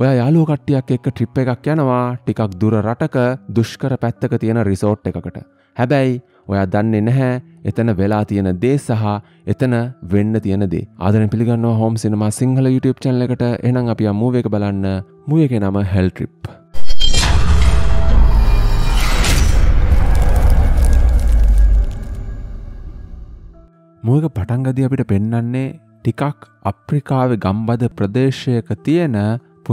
ඔය යාලෝ කට්ටියක් එක්ක ට්‍රිප් එකක් යනවා ටිකක් දුර රටක දුෂ්කර පැත්තක තියෙන රිසෝට් එකකට හැබැයි ඔයා දන්නේ නැහැ එතන වෙලා තියෙන දේ සහ එතන වෙන්න තියෙන දේ ආදරෙන් පිළිගන්නවා හෝම් සිනමා සිංහල YouTube channel එකට එහෙනම් අපි ආ මූවී එක බලන්න මූවී එකේ නම Hell Trip මුවක පටන්ගදි අපිට පෙන්නන්නේ ටිකක් අප්‍රිකාවේ ගම්බද ප්‍රදේශයක තියෙන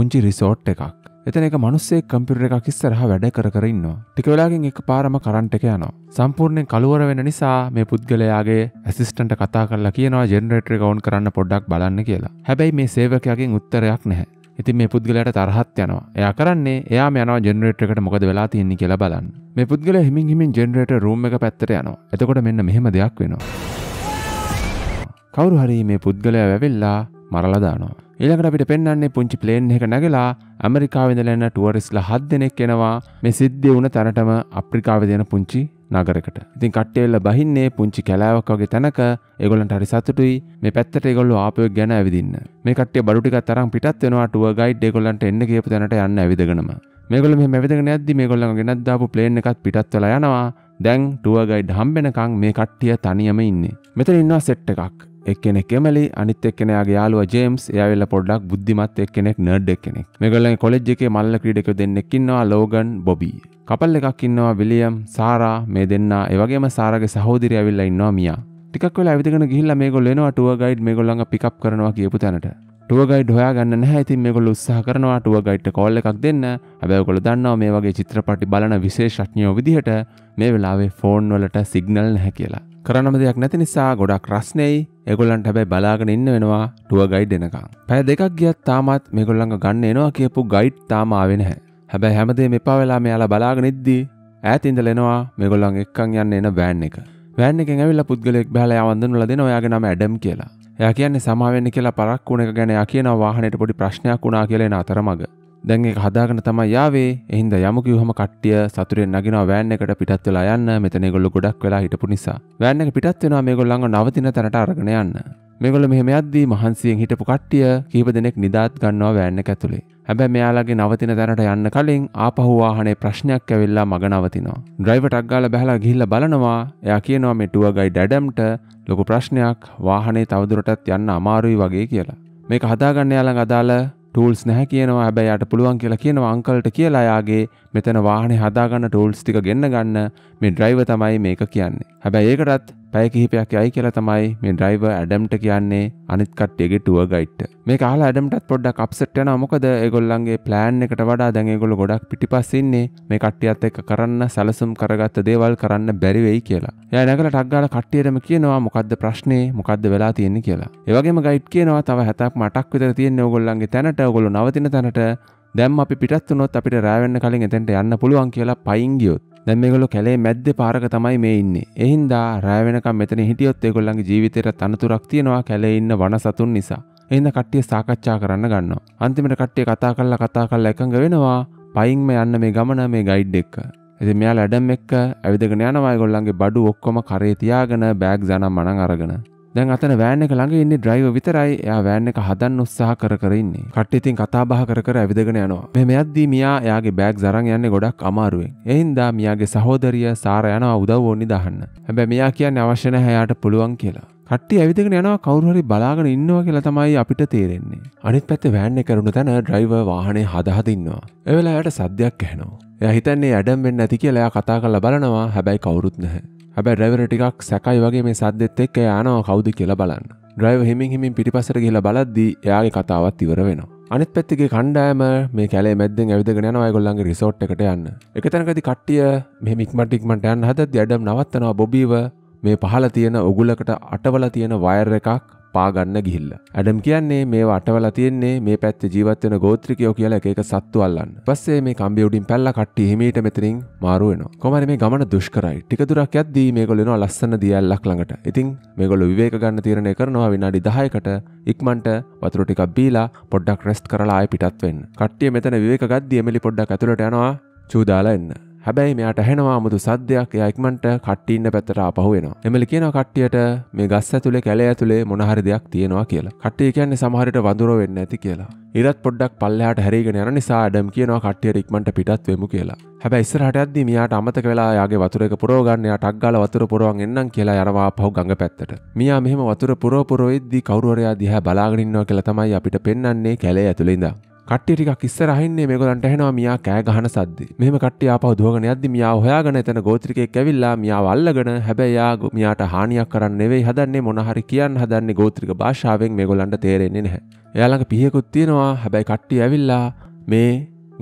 පුංචි රිසෝට් එකක්. එතන එක මනුස්සේ කම්පියුටර් එකක් ඉස්සරහා වැඩ කර කර ඉන්නවා. ටික වෙලාවකින් එකපාරම කරන්ට් එක යනවා. සම්පූර්ණයෙන් කලවර වෙන නිසා මේ පුද්ගලයාගේ ඇසිස්ටන්ට් කතා කරලා කියනවා ජෙනරේටර් එක ඔන් කරන්න පොඩ්ඩක් බලන්න කියලා. හැබැයි මේ සේවකයාගෙන් උත්තරයක් නැහැ. ඉතින් මේ පුද්ගලයට තරහත් යනවා එයා කරන්නේ එයා යනවා ජෙනරේටර් එකට මොකද වෙලා තියෙන්නේ කියලා බලන්න මේ පුද්ගලයා හිමින් හිමින් ජෙනරේටර් රූම් එක පැත්තට යනවා එතකොට මෙන්න මෙහෙම දෙයක් වෙනවා කවුරු හරි මේ පුද්ගලයා වැවෙලා මරලා දානවා ඊළඟට අපිට පෙන්න්නේ පුංචි ප්ලේන් එක නැගලා ඇමරිකාවිදලන්න ටුවරිස්ල හත් දෙනෙක් එෙනවා මේ සිද්ධිය වුණ තැනටම අප්‍රිකාව දෙන පුංචි නගරකට ඉතින් කට්ටෙල්ල බහින්නේ පුංචි කැලෑවක් වගේ තැනක ඒගොලන්ට හරි සතුටුයි මේ පැත්තට ඒගොල්ලෝ ආපය ගැන ඇවිදින්න මේ කට්ටේ බඩු ටිකක් තරම් පිටත් වෙනවා ටුව ගයිඩ් ඒගොල්ලන්ට එන්න කියපු තැනට යන්න ඇවිදගෙනම මේගොල්ලෝ මේ ඇවිදගෙන යද්දි මේගොල්ලන් ගෙනත් දාපු ප්ලේන් එකත් පිටත් වෙලා යනවා දැන් ටුව ගයිඩ් හම්බෙනකන් මේ කට්ටිය තනියම ඉන්නේ මෙතන ඉන්නවා සෙට් එකක් එක්කෙනෙ කෙමලි අනිත් එක්කෙනයාගේ යාලුව ජේම්ස් එයාවෙල්ල පොඩ්ඩක් බුද්ධිමත් එක්කෙනෙක් නර්ඩ් එක්කෙනෙක් මේගොල්ලන්ගේ කොලෙජ් එකේ මල්ල ක්‍රීඩකයෝ දෙන්නෙක් ඉන්නවා ලෝගන් බොබී කපල් එකක් ඉන්නවා විලියම් සාරා මේ දෙන්නා ඒ වගේම සාරාගේ සහෝදරිය ඇවිල්ලා ඉන්නවා මියා ටිකක් වෙලා ඇවිදගෙන ගිහිල්ලා මේගොල්ලෝ එනවා ටුවර් ගයිඩ් මේගොල්ලන්ව පිකප් කරනවා කියපු තැනට ටුව ගයිඩ් හොයාගන්න නැහැ ඉතින් මේගොල්ලෝ උත්සාහ කරනවා ටුව ගයිඩ්ට කෝල් එකක් දෙන්න. හැබැයි ඔයගොල්ලෝ දන්නවා මේ වගේ චිත්‍රපටි බලන විශේෂඥයෝ විදිහට මේ වෙලාවේ ෆෝන් වලට සිග්නල් නැහැ කියලා. කරනම දෙයක් නැති නිසා ගොඩක් රස්නෙයි එගොල්ලන්ට හැබැයි බලාගෙන ඉන්න වෙනවා ටුව ගයිඩ් එනකම්. පැය දෙකක් ගියත් තාමත් මේගොල්ලන්ව ගන්න එනවා කියපු ගයිඩ් තාම ආවේ නැහැ. හැබැයි හැමදේම එපා වෙලා මෙයාලා බලාගෙන ඉද්දී ඈත ඉඳලා එනවා මේගොල්ලන් එක්කන් යන්න එන වෑන් එක. වෑන් එකෙන් ඇවිල්ලා පුද්ගලයෙක් බහලා යාවන් දුන්නා දෙනවා ඔයාගේ නම ඇඩම් කියලා. එයා කියන්නේ සමාවෙන්න කියලා පරක්කු වුණ එක ගැන එයා කියනවා වාහනේට පොඩි ප්‍රශ්නයක් වුණා කියලා එන අතරමඟ. දැන් ඒක හදාගෙන තමයි යාවේ. එහින්ද යමු කිව්වම කට්ටිය සතුරෙන් නගිනවා වෑන් එකට පිටත් වෙලා යන්න. මෙතන ඒගොල්ලෝ ගොඩක් වෙලා හිටපු නිසා. වෑන් එක පිටත් වෙනවා මේගොල්ලන්ව නවතින තැනට අරගෙන යන්න. මේගොල්ල මෙහෙම යද්දී මහන්සියෙන් හිටපු කට්ටිය කිහිප දෙනෙක් නිදාත් ගන්නවා වෑන් එක ඇතුලේ. හැබැයි මෙයාලගේ නවතින තැනට යන්න කලින් ආපහු වාහනේ ප්‍රශ්නයක් ඇවිල්ලා මග නවතිනවා. ඩ්‍රයිවර් ටක් ගාලා බැලලා ගිහිල්ලා බලනවා. එයා කියනවා මේ ටුවර් ගයිඩ් ඇඩම්ට ලොකු ප්‍රශ්නයක් වාහනේ තවදුරටත් යන්න අමාරුයි වගේ කියලා. මේක හදාගන්න යාළඟ අදාළ ටූල්ස් නැහැ කියනවා හැබැයි යට පුළුවන් කියලා කියනවා අංකල්ට කියලා යාගේ මෙතන වාහනේ හදාගන්න ටූල්ස් ටික ගෙන්න ගන්න මේ ඩ්‍රයිවර් තමයි මේක කියන්නේ. හැබැයි ඒකටත් පැය කිහිපයක් යයි කියලා තමයි මේ ඩ්‍රයිවර් ඇඩම්ට කියන්නේ අනිත් කට්ටියගේ ටුවර් ගයිඩ්ට. මේක අහලා ඇඩම්ටත් පොඩ්ඩක් අප්සෙට් වෙනවා මොකද ඒගොල්ලන්ගේ ප්ලෑන් එකට වඩා දැන් ඒගොල්ලෝ ගොඩක් පිටිපස්ස ඉන්නේ මේ කට්ටියත් එක්ක කරන්න සැලසුම් කරගත්ත දේවල් කරන්න බැරි වෙයි කියලා. එයා නැගලා ටක් ගාලා කට්ටියටම කියනවා මොකද්ද ප්‍රශ්නේ මොකද්ද වෙලා තියෙන්නේ කියලා. ඒ වගේම ගයිඩ් කියනවා තව 7ක් 8ක් විතර තියෙන්නේ ඕගොල්ලන්ගේ තැනට ඕගොල්ලෝ නවතින තැනට දැම් අපි පිටත් වුණොත් අපිට රෑවෙන්න කලින් එතෙන්ට යන්න පුළුවන් කියලා පයින් ගියොත් දැන් මේගොල්ලෝ කැලේ මැද්දේ පාරක තමයි මේ ඉන්නේ. ඒ හින්දා රෑ වෙනකම් මෙතන හිටියොත් ඒගොල්ලන්ගේ ජීවිතේට තනතුරක් තියෙනවා කැලේ ඉන්න වන සතුන් නිසා. එහෙනම් කට්ටිය සාකච්ඡා කරන්න ගන්නවා. අන්තිමට කට්ටිය කතා කරලා කතා කරලා එකඟ වෙනවා. පයින්ම යන්න මේ ගමන මේ ගයිඩ් එක්ක. ඇති මෙයා ලැඩම් එක්ක ඇවිදගෙන යනවා ඒගොල්ලන්ගේ බඩු ඔක්කොම කරේ තියාගෙන බෑග් ජනම් මනං අරගෙන දැන් අතන වෑන් එක ළඟ ඉන්නේ ඩ්‍රයිවර් විතරයි. එයා වෑන් එක හදන්න උත්සාහ කර කර ඉන්නේ. කට්ටිය ඉතින් කතා බහ කර කර ඇවිදගෙන යනවා. මෙහෙම යද්දී මියා එයාගේ බෑග්ස් අරන් යන්නේ ගොඩක් අමාරුවෙන්. ඒ හින්දා මියාගේ සහෝදරිය සාරා යනවා උදව් ඕනි දාන්න. හැබැයි මියා කියන්නේ අවශ්‍ය නැහැ එයාට පුළුවන් කියලා. කට්ටි ඇවිදගෙන යනවා කවරුහරි බලාගෙන ඉන්නවා කියලා තමයි අපිට තේරෙන්නේ. අනිත් පැත්තේ වෑන් එක කරුණු තැන ඩ්‍රයිවර් වාහනේ හදහද ඉන්නවා. ඒ වෙලාවට සද්දයක් ඇහෙනවා. එයා හිතන්නේ ඇඩම් වෙන්න ඇති කියලා එයා කතා කරලා බලනවා. හැබැයි කවුරුත් නැහැ. හැබැ රැවර ටිකක් සැකයි වගේ මේ සද්දෙත් එක් යානාව කවුද කියලා බලන්න ්‍රයිව හිමින් හිමින් පිටිපසර කියලා බලද්දී යාගේ කතාවත් ඉවර වෙනවා අනිත් පැත්තිගේ කණ්ඩෑම මේ කැලේ මැද්දෙන් ඇවිදගෙන අයගොල්ලන්ගේ රිසෝට් එකට යන්න එක තැනකති කට්ටිය මෙමික්මටික්මට යන් හදත් අඩම් නවත්තනවා බොබීව මේ පහල තියෙන උගුලකට අටවල තියෙන වයර් එකක් පාගන්න ගිහිල්ල. ඇඩම් කියන්නේ මේ අටවල තියන්නේ මේ පැත්ත ජීවත්වන ගෝත්‍රිකයෝ කියල එක සත්තු අල්ලන්න පස්සේ මේ කම්බියුඩින් පැල්ල කට්ටි හිමීට මෙතරින් මාරුවෙන කොමර මේ ගමන දුෂ්කරයි ටිකතුරක් ඇද්දී මේගොලෙන ලස්සන දියල්ලක් ළඟට ඉතින් මේගොල විවේක ගන්න තීරණය කරනවා විනාඩි දහයකට ඉක්මන්ට වතුර ටිකක් බීලා පොඩ්ඩක් රෙස්ට් කරලා ආය පිටත් වෙන්න. කට්ටිය මෙතන විවේක ගද්දී එමෙලි පොඩ්ඩක් ඇතුළට යනවා චූදාලා එන්න. හැබැයි මෙයාට ඇහෙනවා අමුතු සද්දයක් එයා ඉක්මනට කට්ටි ඉන්න පැත්තට ආපහු එනවා. එමෙලි කියනවා කට්ටියට මේ ගස් ඇතුලේ කැලේ ඇතුලේ මොන හරි දෙයක් තියෙනවා කියලා. කට්ටිය කියන්නේ සමහර විට වඳුරෝ වෙන්න ඇති කියලා. ඉරත් පොඩ්ඩක් පල්ලෙහාට හැරීගෙන යන නිසා ඇඩම් කියනවා කට්ටියට ඉක්මනට පිටත් වෙමු කියලා. හැබැයි ඉස්සරහට යද්දී මෙයාට අමතක වෙලා යාගේ වතුර එක පුරව ගන්න යා ටක් ගාලා වතුර පුරවන් එන්නම් කියලා යනවා පහු ගඟ පැත්තට. මෙයා මෙහෙම වතුර පුරව පුරව ඉද්දී කවුරු හරි ආ දිහා බලාගෙන ඉන්නවා කියලා තමයි අපිට පෙන්වන්නේ කැලේ ඇතුලේ ඉඳන්. කට්ටිටික් ඉස්සරහින්නේ මේගොල්ලන්ට ඇහෙනවා මියා කෑ ගහන සද්දි. මෙහෙම කට්ටිය ආපහු දුවගෙන යද්දි මියා හොයාගෙන එතන ගෝත්‍රිකයෙක් ඇවිල්ලා මියාව අල්ලගෙන හැබැයි යා මියාට හානියක් කරන්න නෙවෙයි හදන්නේ මොන හරි කියන්න හදන්නේ ගෝත්‍රික භාෂාවෙන් මේගොල්ලන්ට තේරෙන්නේ නැහැ. එයාලඟ පියෙකුත් තියෙනවා හැබැයි කට්ටිය ඇවිල්ලා මේ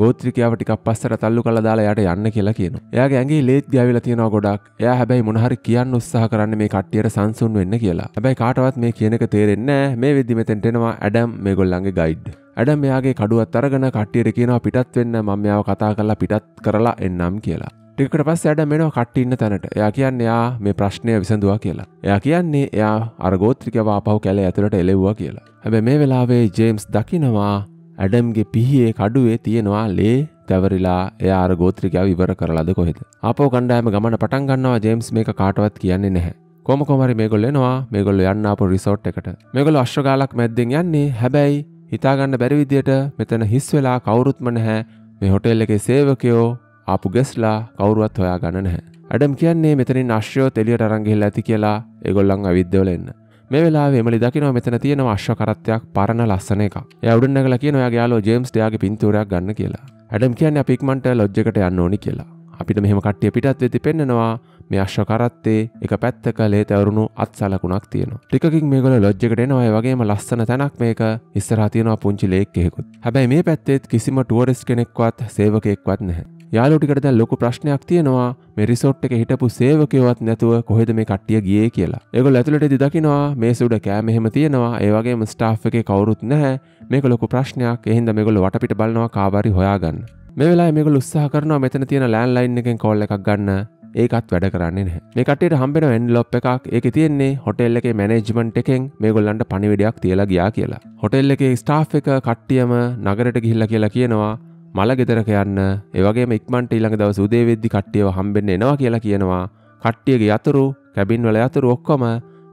ගෝත්‍රිකයාව ටිකක් පස්සට තල්ලු කළ දාලා යට යන්න කියලා කියනවා. එයාගේ ඇඟේ ලේත් ගෑවිලා තියෙනවා ගොඩක්. එයා හැබැයි මොනහරි කියන්න උත්සාහ කරන්නේ මේ කට්ටියට සංසුන් වෙන්න කියලා. හැබැයි කාටවත් මේ කියන එක තේරෙන්නේ නැහැ. මේ වෙද්දි මෙතෙන්ට එනවා ඇඩම් මේගොල්ලන්ගේ ගයිඩ්. ඇඩම් එයාගේ කඩුවත් අරගෙන කට්ටියට කියනවා පිටත් වෙන්න මම මෙයාව කතා කරලා පිටත් කරලා එන්නම් කියලා. ටිකට පස් ඇඩ මෙනවා කට්ටින්න තැනට එයා කියන්න එයා මේ ප්‍රශ්නය විසඳවා කියලා එයා කියන්නේ එයා අර්ගෝත්‍රිකවා පහු කැල ඇතුළට එලෙව්වා කියලා හැබැ මේ වෙලාවේ ජේම්ස් දකිනවා ඇඩම්ගේ පිහියේ කඩුවේ තියෙනවා ලේ තැවරිලා එයා අර ගෝත්‍රිකයාව ඉවර කරලාද කොහෙද. අපෝ කණ්ඩායම ගමන පටන් ගන්නවා ජේම්ස් මේක කාටවත් කියන්නේ නැහැ. කොම කොමරි මේගොල්ල එනවා මේගොල්ල යන්න අප රිසෝට් එකට. මේගොල්ල අශ්‍රගාලක් මැද්දෙන් යන්නේ හැබැයි හිතාගන්න බැරි විදියට මෙතන හිස් වෙලා කවුරුත්ම නැහැ. මේ හොටෙල් එකේ සේවකයෝ ආපු ගෙස්ලා කවුරුවත් හොයා ගන්න නැහැ. ඇඩම් කියන්නේ මෙතනින් අශ්‍රයෝ තෙලියට අරන් ගිහිල්ලා ඇති කියලා ඒගොල්ලන් අවිද්දවල එන්න. මේ වෙලා වෙමලි දකිනව මෙතන තියෙනවා අශ්වකරත්තයක් පරණ ලස්සන එකක් යවුඩන්නගල කියන ඔයා යාලෝ ජේම්ස් ඩයාගේ පින්තූරයක් ගන්න කියලා ඇඩම් කියන්නේ අපි ඉක්මනට ලොජ්ජකට යන්න ඕනි කියලා අපිට මෙහෙම කට්ටිය පිටත් වෙති පෙන්නනවා මේ අශ්වකරත්තේ එක පැත්තක ලේත ඇවරුණු අත් සලකුණක් තියෙනවා. ටිකකින් මේගොල්ල ලොජ්ජකට එනවා ඒ වගේම ලස්සන තැනක් මේක ඉස්සරහා තියෙනවා පුංචි ලේක් එකකුත්. හැබැයි මේ පැත්තේත් කිසිම ටුවරිස්ට් කෙනෙක්වත් සේවකයෙක්වත් නැහැ. යාලුටිකට දැන් ලොකු ප්‍රශ්නයක් තියෙනවා මේ රිසෝට් එකේ හිටපු සේවකයවත් නැතුව කොහෙද මේ කට්ටිය ගියේ කියලා. ඒගොල්ලෝ ඇතුළටදී දකිනවා මේස උඩ කෑම එහෙම තියෙනවා. ඒ වගේම ස්ටාෆ් එකේ කවුරුත් නැහැ. මේක ලොකු ප්‍රශ්නයක්. එහෙනම් මේගොල්ලෝ වටපිට බලනවා කාවාරි හොයාගන්න. මේ වෙලාවේ මේගොල්ලෝ උත්සාහ කරනවා මෙතන තියෙන ලෑන්ඩ්ලයින් එකෙන් කෝල් එකක් ගන්න. ඒකත් වැඩ කරන්නේ නැහැ. මේ කට්ටියට හම්බෙන එන්වලොප් එකක් ඒකේ තියෙන්නේ හොටෙල් එකේ මැනේජ්මන්ට් එකෙන් මේගොල්ලන්ට පණිවිඩයක් තියලා ගියා කියලා. හොටෙල් එකේ ස්ටාෆ් එක කට්ටියම නගරයට ගිහිල්ලා කියලා කියනවා මල ගෙදරක යන්න ඒවගේම ඉක්මන්ට ඊළඟ දවස් උදේ වෙද්දි කට්ටියව හම්බෙන්න එනවා කියලා කියනවා කට්ටියගේ යතුරු කැබින් වල යතුරු ඔක්කොම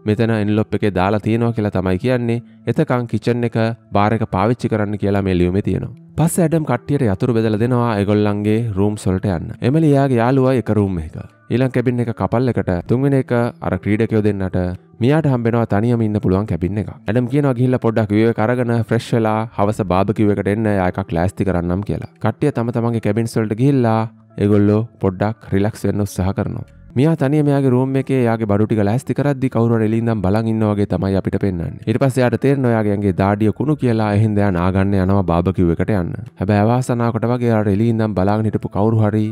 මෙතන එන්ලොප් එකේ දාලා තියෙනවා කියලා තමයි කියන්නේ එතකන් කිචන් එක බාර් එක පාවිච්චි කරන්න කියලා මේ ලියුමේ තියෙනවා. පස්සේ ඇඩම් කට්ටියට යතුරු බෙදලා දෙනවා ඒගොල්ලන්ගේ රූම්ස් වලට යන්න. එමලි එයාගේ යාළුවා එක රූම් එකක. ඊළං කැබින් එක කපල් එකට තුන්වෙන එක අර ක්‍රීඩකයෝ දෙන්නට මියට හම්බෙනවා තනියම ඉන්න පුළුවන් කැබින් එක. ඇඩම් කියනවා ගිහිල්ලා පොඩ්ඩක් විවය කරගෙන ෆ්‍රෙෂ් වෙලා හවස බාබකිව් එකට එන්න එයා එකක් ලෑස්ති කරන්නම් කියලා. කට්ටිය තම තමන්ගේ කැබින්ස් වලට ගිහිල්ලා ඒගොල්ලෝ පොඩ්ඩක් රිලැක්ස් වෙන්න උත්සාහ කරනවා. මියා තනිය මෙයාගේ රූම් එකේ යාගේ බඩු ටික ලෑස්ති කරද්දි කවුරු හරි එළින්නම් බලන් ඉන්නා වගේ තමයි අපිට පෙන්වන්නේ. ඊට පස්සේ යාට තේරෙනවා යාගේ යගේ දාඩිය කුණු කියලා එහෙන් දයා නාගන්න යනවා බාබකිව් එකට යන්න. හැබැයි අවාසනාවකට වගේ යාට එළින්නම් බලාගෙන හිටපු කවුරු හරි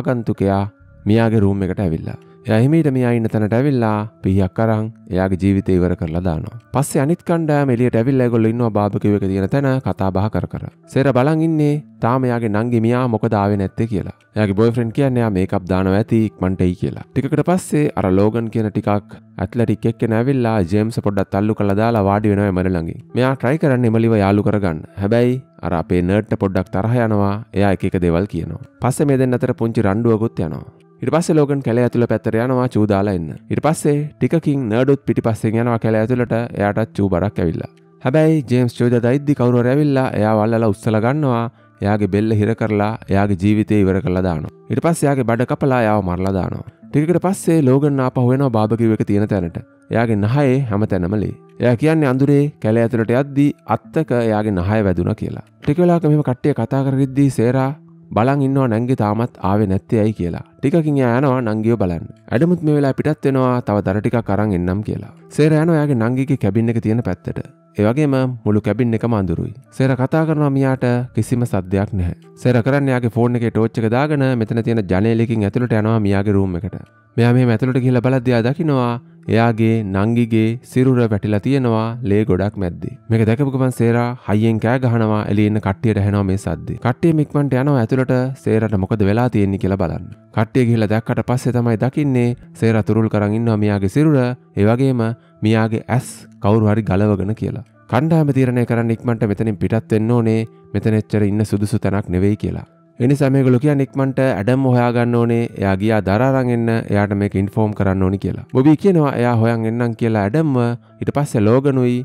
ආගන්තුකයා මියයාගේ රූම් එකට ඇවිල්ලා. එහිමීට මෙයා ඉන්න තැනට ඇවිල්ලා පිහක් අරන් එයාගේ ජීවිතය ඉවර කරලා දානවා. පස්සේ අනිත් කණ්ඩායම එළියට ඇවිල්ලා ඒගොල්ලෝ ඉන්නවා බාබකිව් එක තියෙන තැන කතා බහ කර කර. සේර බලන් ඉන්නේ තාම එයාගේ නංගි මියා මොකද ආවේ නැත්තේ කියලා. එයාගේ බොයෆ්‍රෙන්ඩ් කියන්නේ එයා මේකප් දානවා ඇති ඉක්මනට එයි කියලා. ටිකකට පස්සේ අර ලෝගන් කියන ටිකක් ඇත්ලටික් එක්කෙන ඇවිල්ලා ජේම්ස් පොඩ්ඩක් තල්ලු කළා දාලා වාඩි වෙනවා එමල ළඟින්. මෙයා try කරන්නේ එමලිව යාළු කරගන්න. හැබැයි අර අපේ නර්ඩ්ට පොඩ්ඩක් තරහ යනවා. එයා එක එක දේවල් කියනවා. පස්සේ මේ දෙන්න අතර පුංචි රණ්ඩුවකුත් යනවා. ඉටපස්ස ලෝගන් කැල ඇතුළ පැත්තර යනවා චූදාලා එන්න ඉට පස්සේ ටිකින් නඩුත් පිටිපස්සෙන් යනවා කැල ඇතුළට එයාටත් චූ බරක් ඇවිල්ලා හැබැයි ජේම්ස් චෝද දෛද්දි කවරු ඇවිල්ලා එයා වල්ලලා උත්සල ගන්නවා යාගේ බෙල්ල හිර කරලා යාගේ ජීවිතය ඉවර කරලා දානවා ඉට පස් යාගේ බඩ කපලා යාව මරලා දානවා ටිකට පස්සේ ලෝගන් ආපහුවෙන බාභකිව එක තියෙන තැනට එයාගේ නහයේ හැම තැනමලේ එය කියන්නේ අඳුරේ කැල ඇතුළට යද්දී අත්තක එයාගේ නහය වැදුන කියලා ටිකවෙලාක මෙම කට්ටිය කතා කරරිද්දී සේරා බලන් ඉන්නවා නැංගි තාමත් ආවෙ නැත්තේ ඇයි කියලා. ටිකකින් එයා යනවා නංගිව බලන්න. ඇඩමුත් මේ වෙලාව පිටත් වෙනවා තව දර ටිකක් අරන් එන්නම් කියලා. සේර යනවා එයාගේ නංගිගේ කැබින් එක තියෙන පැත්තට. ඒ වගේම මුළු කැබින් එකම අඳුරුයි. සේර කතා කරනවා මියාට කිසිම සද්දයක් නැහැ. සේර කරන්නේ එයාගේ ෆෝන් එකේ ටෝච් එක දාගෙන මෙතන තියෙන ජනේලෙකින් ඇතුළට යනවා මියාගේ රූම් එකට. මෙයා මෙහෙම ඇතුළට ගිහිල්ලා බලද්දී ආ දකිනවා එයාගේ නංගිගේ සිරුර වැටිලා තියෙනවා ලේ ගොඩක් මැද්දේ. මේක දැකපු ගමන් සේරා හයියෙන් කෑ ගහනවා එළියේ ඉන්න කට්ටියට ඇහෙනවා මේ සද්දේ. කට්ටිය මික්මන්ට යනවා ඇතුළට සේරාට මොකද වෙලා තියෙන්නේ කියලා බලන්න. කට්ටිය ගිහිල්ලා දැක්කට පස්සේ තමයි දකින්නේ සේරා තුරුල් කරන් ඉන්නවා මියාගේ සිරුර, ඒ වගේම මියාගේ ඇස් කවුරු හරි ගලවගෙන කියලා. කණ්ඩායම තීරණය කරන්න ඉක්මනට මෙතනින් පිටත් වෙන්න ඕනේ. මෙතන එච්චර ඉන්න සුදුසු තැනක් නෙවෙයි කියලා. එනිසා මේගොල්ලෝ කියන්නේ ඉක්මනට ඇඩම් හොයාගන්න ඕනේ. එයා ගියා දරාරන් එන්න. එයාට මේක ඉන්ෆෝම් කරන්න ඕනි කියලා. බොබි කියනවා එයා හොයන් එන්නම් කියලා ඇඩම්ව ඊට පස්සේ ලෝගනුයි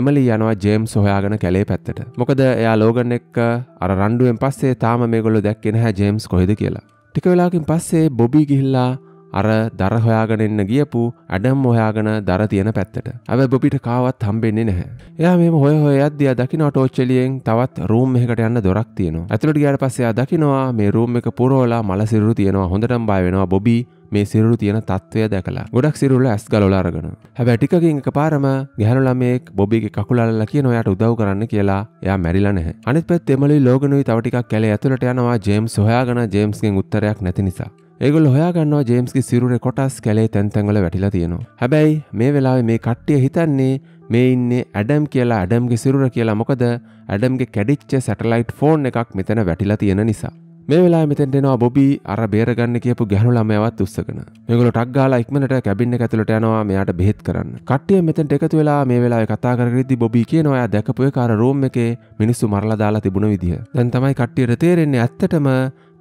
එමලි යනවා ජේම්ස් හොයාගෙන කැලේ පැත්තට. මොකද එයා ලෝගන් එක්ක අර රණ්ඩුවෙන් පස්සේ තාම මේගොල්ලෝ දැක්කේ නැහැ ජේම්ස් කොහෙද කියලා. ටික වෙලාවකින් පස්සේ බොබි ගිහිල්ලා අර දර හොයාගෙන එන්න ගියපු ඇඩම් හොයාගෙන දර තියෙන පැත්තට. හැබැයි බොබිට කාවත් හම්බෙන්නේ නැහැ. එයා මෙහෙම හොය හොය යද්දී ආ දකින්න ටෝච්චලියෙන් තවත් රූම් එකකට යන්න දොරක් තියෙනවා. ඇතුළට ගියාට පස්සේ ආ දකිනවා මේ රූම් එක පුරවලා මල සිරුරු තියෙනවා. හොඳටම බය වෙනවා බොබි මේ සිරුරු තියෙන තත්ත්වය දැකලා ගොඩක් සිරුල ඇස් ගලවලා අරගෙන හැබැයි ටිකකින් එකපාරම ගැහැණු ළමයෙක් බොබිගේ කකුල අල්ලලා කියන ඔයාට උදව් කරන්න කියලා එයා මැරිලා නැහැ අනිත් පැත්තේ එමලි ලෝගනුයි තව ටිකක් කැලේ ඇතුළට යනවා ජේම්ස් හොයාගෙන ජේම්ස්ගෙන් උත්තරයක් නැති නිසා ඒගොල් හොයාගන්නවා ජේම්ස්ගේ සිරුර කොටස් කැලේ තැන්තැන්වල වැටිලා තියෙනවා. හැබැයි මේ වෙලාවේ මේ කට්ටිය හිතන්නේ මේ ඉන්නේ ඇඩම් කියලා ඇඩම්ගේ සිරුර කියලා මොකද ඇඩම්ගේ කැඩිච්ච සැටලයිට් ෆෝන් එකක් මෙතන වැටිලා තියෙන නිසා. මේ වෙලා මෙතෙන්ට එනවා බොබි අර බේරගන්න කියපු ගැහණු ළමයාවත් උස්සගෙන. මේගොල්ලෝ ටක් ගාලා ඉක්මනට කැබින් එක ඇතුළට යනවා මෙයාට බෙහෙත් කරන්න. කට්ටිය මෙතෙන්ට එකතු වෙලා මේ වෙලාවේ කතා කරගෙනදී බොබි කියනවා එයා දැකපු එක අර රූම් එකේ මිනිස්සු මරලා දාලා තිබුණ විදිය. දැන් තමයි කට්ටියට තේරෙන්නේ ඇත්තටම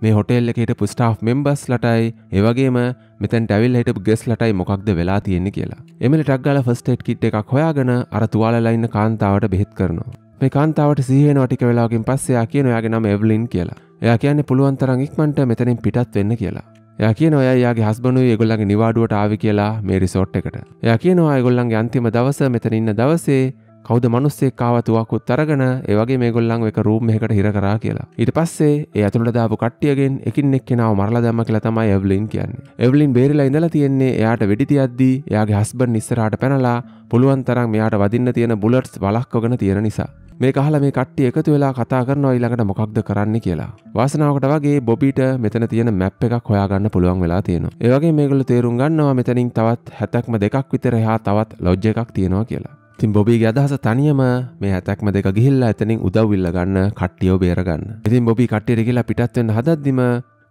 මේ හොටෙල් එකට පුස්ටාෆ් මෙම්බස් ලටයි ඒවගේම මෙතැන් ටැවිල් හිට ගෙස් ලටයි මොකක්ද වෙලා තියෙන්නේ කියලා එමල ටක්ගල ෆස්ටේට් කිට් එකක් හොයාගෙන අර තුවාලලයින්න කාන්තාවට බෙහෙත් කරනවා මේ කාන්තාවට සීහෙන වටික වෙලාගින් පස්සයා කියන ඔයාගේ නම එවලින් කියලා එයා කියන්නේ පුළුවන්තරං ඉක්මන්ට මෙතනින් පිටත් වෙන්න කියලා එයා කියන ඔයාගේ හස්බනු ඒගොල්ලගේ නිවාඩුවට ආවි කියලා මේ රිසෝට් එකට එයා කියනවා ඒගොල්ලන්ගේ අන්තිම දවස මෙතනින්න දවසේ කෞද මනුස්සේ කාවතුවකුත් අරගෙන ඒවගේ මේගොල්ලන් එක රූම් එකට හිර කරා කියලා ඊට පස්සේ ඒ ඇතුළට දාපු කට්ටියගෙන් එකින් එක්කෙනාව මරලා දැම්ම කියලා තමයි එව්ලින් කියන්නේ එව්ලින් බේරිලා ඉඳලා තියෙන්නේ එයාට වෙඩි තියද්දී එයාගේ හස්බන්ඩ් ඉස්සරහට පැනලා පුළුවන් තරම් මෙයාට වදින්න තියෙන බුලට්ස් වලක්වගෙන තියෙන නිසා මේ කහල මේ කට්ටිය එකතු වෙලා කතා කරනවා ඊළඟට මොකක්ද කරන්න කියලා. වාසනාවකට වගේ බොබිට මෙතන තියෙන මැප් එකක් හොයාගන්න පුළුවන් වෙලා තියෙනවා. ඒ වගේ මේගොල්ලෝ තේරුම් ගන්නවා මෙතනින් තවත් 70ක්ම දෙකක් විතර එහා තවත් ලොජ් එකක් තියෙනවා කියලා. තින් බොබීගේ අදහස තනියම මේ හැතැක්ම දෙක ගිහිල්ලා එතනින් උදව්විල්ල ගන්න කට්ටියෝ බේරගන්න. ඉතින් බොබී කට්ටියට කියලා පිටත් වෙන්න හදද්දිම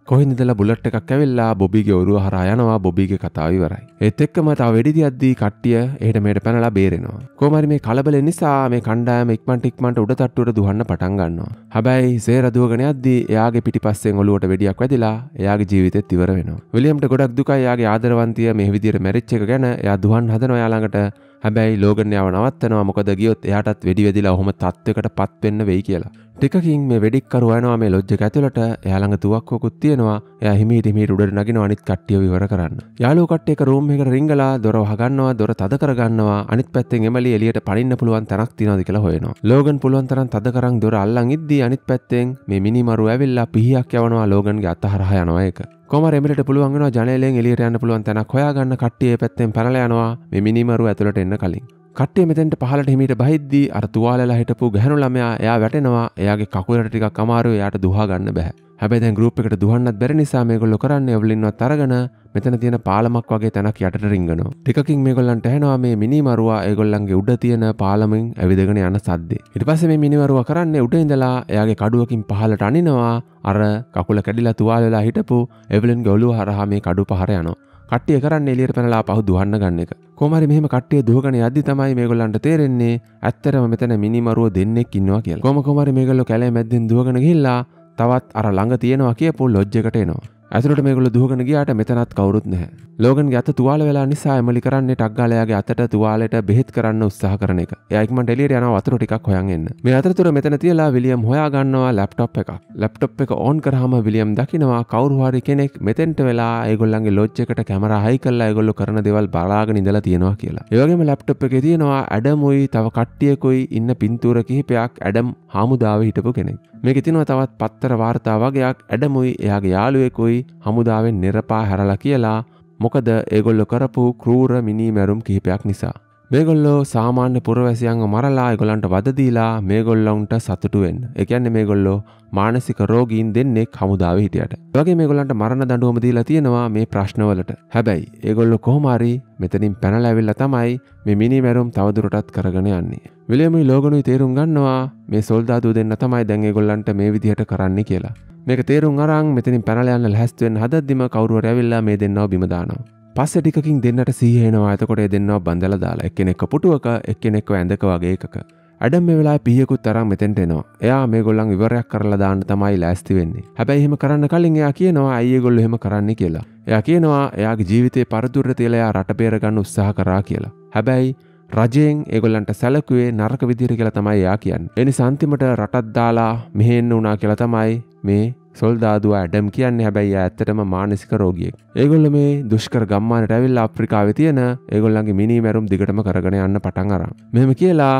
කොහින්ද ඉඳලා බුලට් එකක් ඇවිල්ලා බොබීගේ ඔරුව හරහා යනවා බොබීගේ කතාව ඉවරයි. ඒත් එක්කම තව වෙඩි දියද්දී කට්ටිය එහෙට මෙහෙට පැනලා බේරෙනවා. කොහොම හරි මේ කලබල නිසා මේ කණ්ඩායම ඉක්මන් ටිකමන්ට උඩ තට්ටුවට දුවන්න පටන් ගන්නවා. හැබැයි සේර දුවගෙන යද්දී එයාගේ පිටිපස්සෙන් ඔලුවට වෙඩියක් වැදිලා එයාගේ ජීවිතෙත් ඉවර වෙනවා. විලියම්ට ගොඩක් දුකයි එයාගේ ආදරවන්තිය මේ විදියට මැරිච් එක ගැන එයා දුවන් හදනවා එයා ළඟට හැබැයි ලෝගනයාව නවත්තනවා මොකද ගියොත් එයාටත් වැඩි වෙදිලා ඔහොම තත්වයකට පත්වෙන්න වෙයි කියලා. ටිකකින් මේ වෙඩික්කරු වයනවා මේ ලොජ්ජක ඇතුළට එයා ළඟ තුවක්කුවකුත් තියෙනවා. එයා හිමීට හිමීට උඩට නගිනවා අනිත් කට්ටිය විවර කරන්න. යාළුවෝ කට්ටිය එක රූම් එකකට රිංගලා දොර වහගන්නවා, දොර තද කරගන්නවා. අනිත් පැත්තෙන් එමලි එළියට පනින්න පුළුවන් තැනක් තියනවාද කියලා හොයනවා. ලෝගන් පුළුවන් තරම් තද කරන් දොර අල්ලන් ඉද්දී අනිත් පැත්තෙන් මේ මිනිමරු ඇවිල්ලා පිහියක් යවනවා ලෝගන්ගේ අතහරහා යනවා ඒක. කොමරමට පුළුවන් ජනලෙන් එලියට යන්න පුළුවන් තැනක් හොයාගන්න කට්ටිය පැත්තෙන් පැනලයනවා මිනිමරු ඇතුළට එන්න කලින්. කට්ටේ මෙතැට පහලට හිමිට බහිද්දී අරතුවාලලා හිටපු ගැහනු ළමයා එයා වැටෙනවා එයාගේ කකුලට ටිකක් අමාරුව යායට දුහාගන්න බැහැ. හැබැ දැන් ගරුප් එකට දුවන්නත් බැරි නිසා මේගොල්ලො කරන්න එවලින්වත් අරගෙන මෙතන තියෙන පාලමක් වගේ තැනක් යටට රිංගනවා. ටිකකින් මේගොල්ලන්ට ඇහෙනවා මේ මිනිමරුවා ඒගොල්ලන්ගේ උඩ තියෙන පාලමෙන් ඇවිදගෙන යන සද්දේ. ඊට පස්සේ මේ මිනිමරුවා කරන්නේ උඩ ඉඳලා එයාගේ කඩුවකින් පහළට අනිනවා අර කකුල කැඩිලා තුවාල වෙලා හිටපු එවලින් ගොලුව හරහා මේ කඩු පහර යනවා. කට්ටිය කරන්න එලියට පැනලා පහු දුවන්න ගන්න එක. කොහමරි මෙහෙම කට්ටිය දුවගෙන යද්දි තමයි මේගොල්ලන්ට තේරෙන්නේ ඇත්තරම මෙතන මිනිමරුව දෙන්නෙක් ඉන්නවා කියලා. කොහම කොහමරි මේගොල්ලෝ කැලේ මැද්දෙන් දුවගෙන ගිහිල්ලා තවත් අර ළඟ තියෙනවා කිය පුල් ලොජ්ජකට එනවා ඇතුළට මේගොල්ල දුවගෙන ගියාට මෙතනත් කවුරුත් නැහැ ලෝගන්ගේ අත තුවාල වෙලා නිසා එමලි කරන්නේ ටක්ගාලයාගේ අතට තුවාලයට බෙහෙත් කරන්න උත්සාහ කරන එක එයයික්මට එළියට යන වතුර ටිකක් හොයන් එන්න මේ අතරතුර මෙතන තියලා විලියම් හොයාගන්නවා ලැප්ටොප් එකක් ලැප්ටොප් එක ඕන් කරාම විලියම් දකිනවා කවුරු හරි කෙනෙක් මෙතෙන්ට වෙලා ඒගොල්ලන්ගේ ලොජ් එකට කැමරා හයි කරලා ඒගොල්ලෝ කරන දේවල් බලාගෙන ඉඳලා තියෙනවා කියලා ඒ වගේම ලැප්ටොප් එකේ තියෙනවා ඇඩමුයි තව කට්ටියකුයි ඉන්න පින්තූර කිහිපයක් ඇඩම් හාමුදාවේ හිටපු කෙනෙක් මේක තිනව තවත් පත්තර වාර්තාවගයක් ඇඩමුයි එයාගේ යාළුවෙකුයි හමුදාවෙන් නිරපා හැරලා කියලා මොකද ඒගොල්ලො කරපු කරූර මිනි මැරුම් කිහිපයක් නිසා. මේගොල්ලෝ සාමාන්‍ය පුරවැසියන්ව මරලා ඒගොල්ලන්ට වද දීලා මේගොල්ලන්ට සතුටු වෙන්න. ඒ කියන්නේ මේගොල්ලෝ මානසික රෝගීන් දෙන්නේ හමුදාවේ හිටියට. ඒ වගේ මේගොල්ලන්ට මරණ දඬුවම දීලා තියෙනවා මේ ප්‍රශ්නවලට. හැබැයි ඒගොල්ලෝ කොහොම හරි මෙතනින් පැනලා ඇවිල්ලා තමයි මේ මිනි මැරුම් තවදුරටත් කරගෙන යන්නේ. විලියමයි ලෝගනුයි තේරුම් ගන්නවා මේ සොල්දාදුව දෙන්න තමයි දැන් ඒගොල්ලන්ට මේ විදිහට කරන්න කියලා. මේක තේරුම් අරන් මෙතනින් පැනලා යන්න ලැහැස්ති වෙන්න හදද්දිම කවුරුහරි ඇවිල්ලා මේ දෙන්නව බිම දානවා. පස්ස ටිකින් දෙන්නට සීහෙනවා අතකොට දෙන්නවා බඳල දාලා එක්කෙනෙක් පුටුවක එක්කෙනෙක්ව ඇඳක වගේ එකක ඇඩම් මේ වෙලා පියකුත් තරම් මෙතෙන්ට එනවා එයා මේ ගොල්ලන් ඉවරයක් කරලා දාන්න තමයි ලෑස්ති වෙන්නේ හැබැයි එහෙම කරන්න කලින් එයා කියනවා අයියේ ගොල්ලෝ එහෙම කරන්න කියලා එයා කියනවා එයාගේ ජීවිතේ පරදුරට තියලා එයා රට බේර ගන්න උත්සාහ කරා කියලා හැබැයි රජයෙන් ඒගොල්ලන්ට සැලකුවේ නරක විදිහට කියලා තමයි එයා කියන්නේ එනි සන්තිමට රටක් දාලා මෙහෙන්න වුණා කියලා තමයි මේ සොල්දාදුව ඇඩම් කියන්නේ හැබැයි ඇත්තටම මානසික රෝගියෙක්. ඒගොල්ල මේ දුෂ්කර ගම්මානට ඇවිල්ලා අප්‍රිකාවේ තියෙන ඒගොල්ලන්ගේ මිනි මැරුම් දිගටම කරගෙන යන්න පටන් අරන්. මෙහෙම කියලා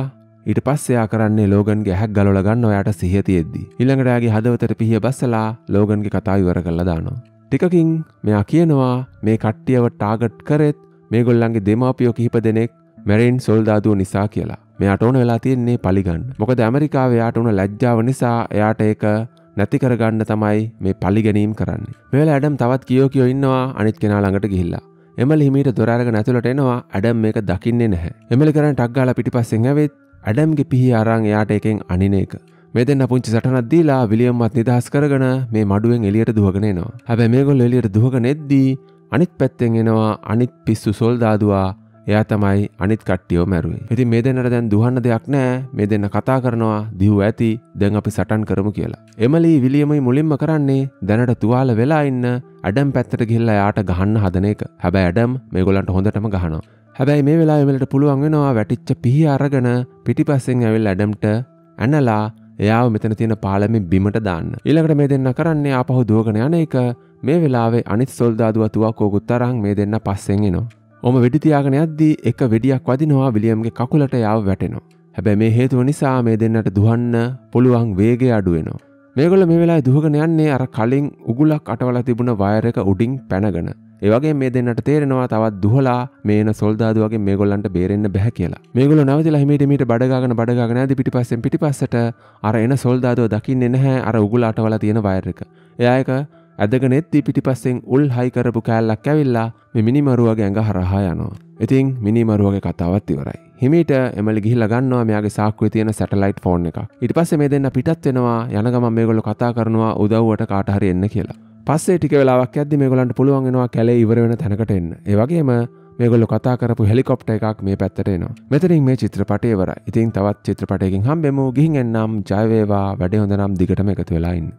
ඊට පස්සයා කරන්නේ ලෝගන්ගේ හැක් ගලොල ගන්න ඔයාට සිහතියෙද්දි. ඉළඟටයාගේ හදවතට පිහිය බස්සලා ලෝගන්ගේ කතා ඉවර කරලා දානවා. ටිකකින් මෙයා කියනවා මේ කට්ටියව ටාගට් කරෙත් මේ ගොල්ලන්ගේ දෙමාපියෝ කිහිප දෙනෙක් මැරයින් සොල්දාදුව නිසා කියලා. මෙයාට ඕන වෙලා තියෙන්නේ පලිගන්න. මොකද ඇමරිකාව එයාට උන ලැජ්ජාව නිසා එයාට ඒක නැති කරගන්න තමයි මේ පලි ගැනීම් කරන්නේ. මෙවල ඇඩම් තවත් කියෝ කියෝ ඉන්නවා අනිත් කෙනා ළඟට ගිහිල්ලා. එමලි හිමීට දොර අරගෙන ඇතුළට එනවා ඇඩම් මේක දකින්නේ නැහැ. එමලි කරන් ටක් ගාලා පිටිපස්සෙන් ඇවිත් ඇඩම්ගේ පිහි අරන් එයාට එකෙන් අනින එක. මේ දෙන්න පුංචි සටනක් දීලා විලියම්වත් නිදහස් කරගෙන මේ මඩුවෙන් එළියට දුවගෙන එනවා. හැබැයි මේගොල්ලෝ එළියට දුවගෙන එද්දී අනිත් පැත්තෙන් එනවා අනිත් පිස්සු සොල්දාදුවා එයා තමයි අනිත් කට්ටියෝ මැරුවේ. ඉතින් මේ දෙන්නට දැන් දුහන්න දෙයක් නැහැ. මේ දෙන්න කතා කරනවා දිහු ඇති. දැන් අපි සටන් කරමු කියලා. එමලි විලියමයි මුලින්ම කරන්නේ දැනට තුවාල වෙලා ඉන්න ඇඩම් පැත්තට ගිහිල්ලා එයාට ගහන්න හදන එක. හැබැයි ඇඩම් මේගොල්ලන්ට හොඳටම ගහනවා. හැබැයි මේ වෙලාවේ එමලට පුළුවන් වෙනවා වැටිච්ච පිහි අරගෙන පිටිපස්සෙන් ඇවිල්ලා ඇඩම්ට ඇනලා එයාව මෙතන තියෙන පාලමේ බිමට දාන්න. ඊළඟට මේ දෙන්න කරන්නේ ආපහු දුවගෙන යන එක. මේ වෙලාවේ අනිත් සොල්දාදුව තුවක් ඕකුත් තරම් මේ දෙන්න පස්සෙන් එනවා. ොම වෙඩිතියාගෙන යද්දී එක වෙඩියක් වදිනවා විලියම්ගේ කකුලට යාව වැටෙනවා. හැබැ මේ හේතුව නිසා මේ දෙන්නට දුහන්න පුළුවන් වේග අඩුවෙනවා. මේගොල මේ වෙලා දුහගෙන යන්නේ අර කලින් උගුලක් අටවල තිබුණ වයර එක උඩින් පැනගෙන. ඒවගේ මේ දෙන්නට තේරෙනවා තවත් දුහලා මේන සොල්දාද වගේ මේගොල්ලන්ට බේරෙන්න්න බැහැ කියලා මේගොල නවතිලා හිමට මීට බඩගාගෙන බඩගාගෙන ඇද පිටිපස්සෙන් පිටිපස්සට අර එන සොල්දාදෝ දකින්නේ නැහැ අර උගුල අටවල තියෙන වයර එක. එයායක ඇදගෙනෙත් පිටිපස්සෙන් උල් හයිකරපු කෑල්ලක් ඇවිල්ලා මෙ මිනිමරුවගේ ඇඟ හරහා යනවා. ඉතින් මිනිමරුවගේ කතාවත් ඉවරයි. හිමීට එමලි ගිහිල ගන්නවා මෙයාගේ සාක්කුවේ තියෙන සැටලයිට් ෆෝන් එක. ඊට පස්සේ මේ දෙන්න පිටත් වෙනවා යන ගමන් මේගොල්ලෝ කතා කරනවා උදව්වට කාට හරි එන්න කියලා. පස්සේ ටික වෙලාවක් යද්දි මේගොල්ලන්ට පුළුවන් වෙනවා කැලේ ඉවර වෙන තැනකට එන්න. ඒ වගේම මේගොල්ලො කතා කරපු හෙලිකොප්ට එකක් මේ පැත්තට එනවා. මෙතනින් මේ චිත්‍රපටයවර ඉතින් තවත් චිත්‍රපටයකින් හම්බෙමු ගිහින් එන්නම් ජයවේවා වැඩ හොඳනම් දිගටම එකතු වෙලායින්න.